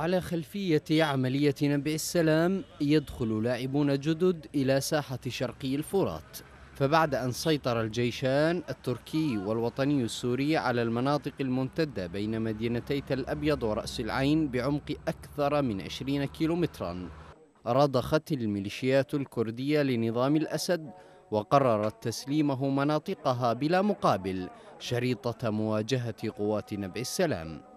على خلفية عملية نبع السلام يدخل لاعبون جدد إلى ساحة شرقي الفرات فبعد أن سيطر الجيشان التركي والوطني السوري على المناطق الممتدة بين مدينتي تل أبيض ورأس العين بعمق أكثر من 20 كيلومترا رضخت الميليشيات الكردية لنظام الأسد وقررت تسليمه مناطقها بلا مقابل شريطة مواجهة قوات نبع السلام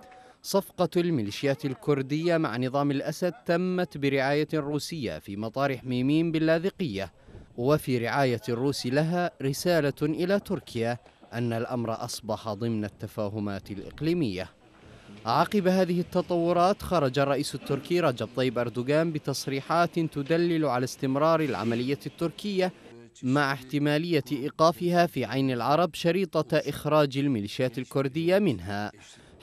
صفقة الميليشيات الكردية مع نظام الأسد تمت برعاية روسية في مطار حميمين باللاذقية وفي رعاية الروس لها رسالة إلى تركيا أن الأمر أصبح ضمن التفاهمات الإقليمية عقب هذه التطورات خرج الرئيس التركي رجب طيب أردوغان بتصريحات تدلل على استمرار العملية التركية مع احتمالية إيقافها في عين العرب شريطة إخراج الميليشيات الكردية منها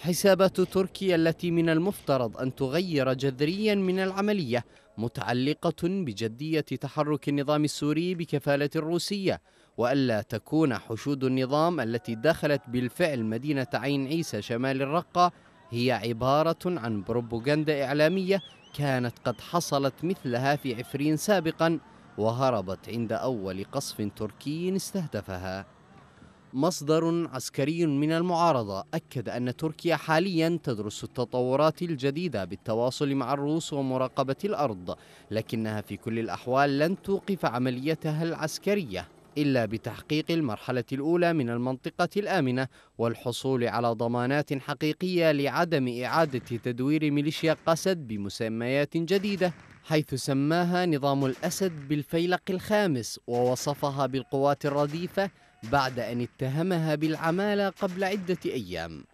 حسابات تركيا التي من المفترض أن تغير جذريا من العملية متعلقة بجدية تحرك النظام السوري بكفالة الروسية وألا تكون حشود النظام التي دخلت بالفعل مدينة عين عيسى شمال الرقة هي عبارة عن بروبوغندا إعلامية كانت قد حصلت مثلها في عفرين سابقا وهربت عند أول قصف تركي استهدفها مصدر عسكري من المعارضة أكد أن تركيا حاليا تدرس التطورات الجديدة بالتواصل مع الروس ومراقبة الأرض لكنها في كل الأحوال لن توقف عمليتها العسكرية إلا بتحقيق المرحلة الأولى من المنطقة الآمنة والحصول على ضمانات حقيقية لعدم إعادة تدوير ميليشيا قسد بمسميات جديدة حيث سماها نظام الأسد بالفيلق الخامس ووصفها بالقوات الرديفة بعد أن اتهمها بالعمالة قبل عدة أيام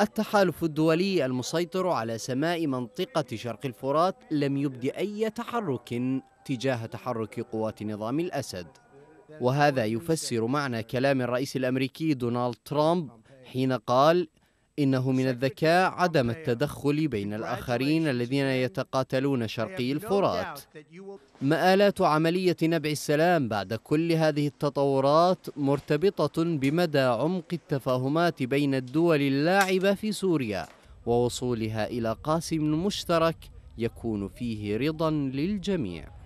التحالف الدولي المسيطر على سماء منطقة شرق الفرات لم يبدي أي تحرك تجاه تحرك قوات نظام الأسد وهذا يفسر معنى كلام الرئيس الأمريكي دونالد ترامب حين قال إنه من الذكاء عدم التدخل بين الآخرين الذين يتقاتلون شرقي الفرات مآلات عملية نبع السلام بعد كل هذه التطورات مرتبطة بمدى عمق التفاهمات بين الدول اللاعبة في سوريا ووصولها إلى قاسم مشترك يكون فيه رضا للجميع